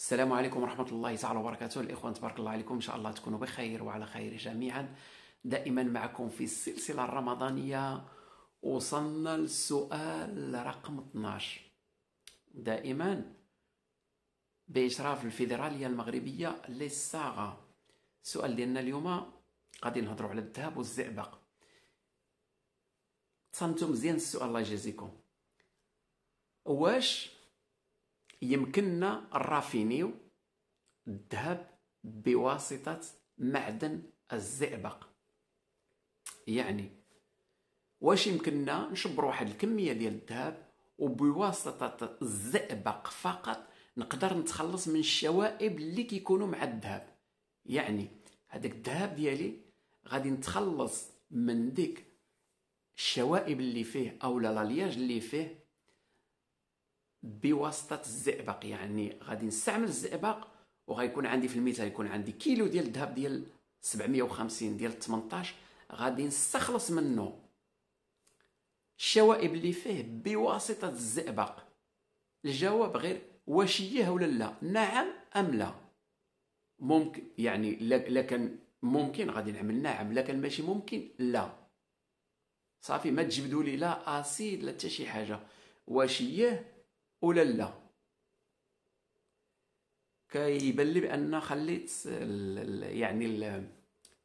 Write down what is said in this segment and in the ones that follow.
السلام عليكم ورحمة الله تعالى وبركاته الإخوان تبارك الله عليكم إن شاء الله تكونوا بخير وعلى خير جميعا دائما معكم في السلسلة الرمضانية وصلنا للسؤال رقم 12 دائما بإشراف الفيدرالية المغربية للصاغة السؤال ديالنا اليوم غادي نهضروا على الذهب والزئبق تصنتوا مزيان السؤال الله يجازيكم واش يمكننا الرافينيو الذهب بواسطة معدن الزئبق يعني واش يمكننا نشبر واحد الكمية ديال الذهب وبواسطة الزئبق فقط نقدر نتخلص من الشوائب اللي كيكونوا مع الذهب يعني هذاك الذهب ديالي غادي نتخلص من ديك الشوائب اللي فيه او لا لالياج اللي فيه بواسطه الزئبق يعني غادي نستعمل الزئبق وغيكون عندي في المثال يكون عندي كيلو ديال الذهب ديال 750 ديال 18 غادي نستخلص منه الشوائب اللي فيه بواسطه الزئبق الجواب غير واش ايه ولا لا نعم ام لا ممكن يعني لكن ممكن غادي نعمل نعم لكن ماشي ممكن لا صافي ما تجبدوا لي لا اسيد لا حتى شي حاجه واش ايه ولا لا كيبان لي بان خليت يعني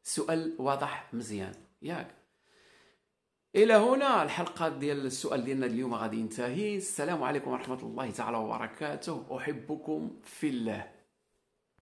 السؤال واضح مزيان ياك الى هنا الحلقه ديال السؤال ديالنا اليوم غادي ينتهي السلام عليكم ورحمه الله تعالى وبركاته احبكم في الله